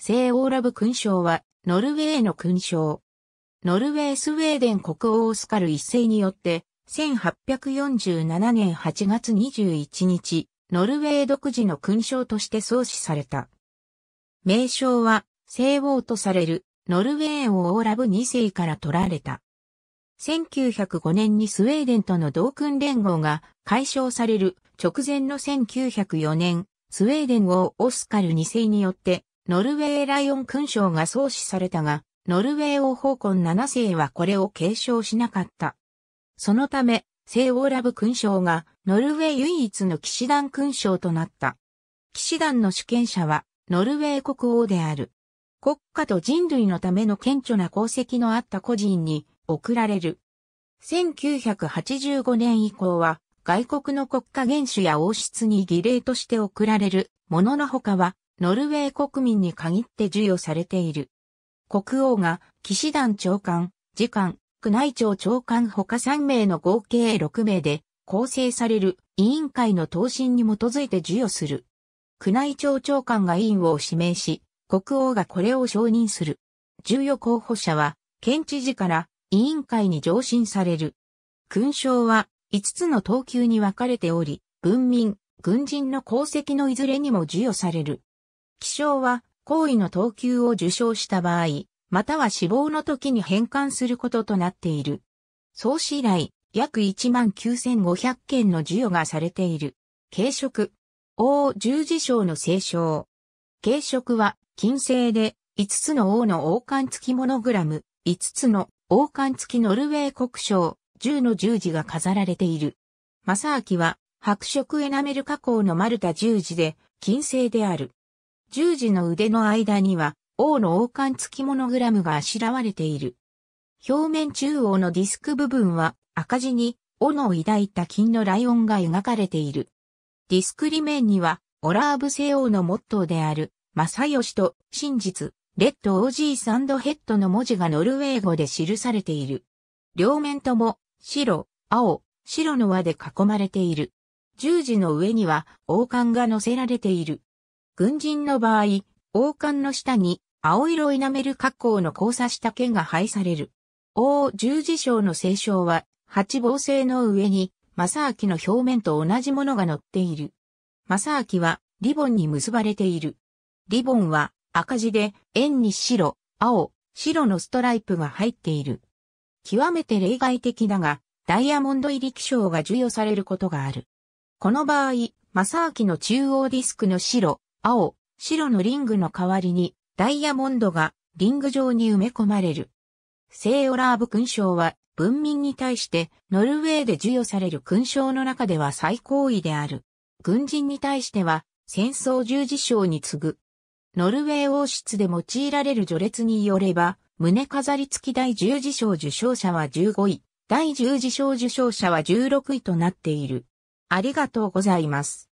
聖オーラブ勲章は、ノルウェーの勲章。ノルウェースウェーデン国王オスカル一世によって、1847年8月21日、ノルウェー独自の勲章として創始された。名称は、聖王とされる、ノルウェー王オーラブ二世から取られた。1905年にスウェーデンとの同訓連合が解消される直前の1904年、スウェーデン王オスカル2世によってノルウェーライオン勲章が創始されたが、ノルウェー王宝魂7世はこれを継承しなかった。そのため、聖オーラブ勲章がノルウェー唯一の騎士団勲章となった。騎士団の主権者はノルウェー国王である。国家と人類のための顕著な功績のあった個人に贈られる。1985年以降は外国の国家元首や王室に儀礼として贈られるもののほかはノルウェー国民に限って授与されている。国王が騎士団長官、次官、宮内庁長官ほか3名の合計6名で構成される委員会の答申に基づいて授与する。宮内庁長官が委員を指名し、国王がこれを承認する。授与候補者は、県知事から委員会に上申される。勲章は5つの等級に分かれており、文民、軍人の功績のいずれにも授与される。気象は、行為の等級を受賞した場合、または死亡の時に返還することとなっている。創始以来、約19,500件の授与がされている。軽食。王十字章の聖章。軽食は、金星で、5つの王の王冠付きモノグラム、5つの王冠付きノルウェー国章、10の十字が飾られている。正明は、白色エナメル加工の丸太十字で、金星である。十字の腕の間には、王の王冠付きモノグラムがあしらわれている。表面中央のディスク部分は赤字に、斧を抱いた金のライオンが描かれている。ディスク裏面には、オラーブセ王のモットーである、正義と真実、レッドオージーサンドヘッドの文字がノルウェー語で記されている。両面とも、白、青、白の輪で囲まれている。十字の上には王冠が乗せられている。軍人の場合、王冠の下に青色イナメル加工の交差した剣が配される。王十字章の聖章は、八芒星の上に、正明の表面と同じものが載っている。正明は、リボンに結ばれている。リボンは、赤字で、円に白、青、白のストライプが入っている。極めて例外的だが、ダイヤモンド入り気象が授与されることがある。この場合、正明の中央ディスクの白、青、白のリングの代わりにダイヤモンドがリング上に埋め込まれる。聖オラーブ勲章は文民に対してノルウェーで授与される勲章の中では最高位である。軍人に対しては戦争十字章に次ぐ。ノルウェー王室で用いられる序列によれば、胸飾り付き第十字章受章者は15位、第十字章受章者は16位となっている。ありがとうございます。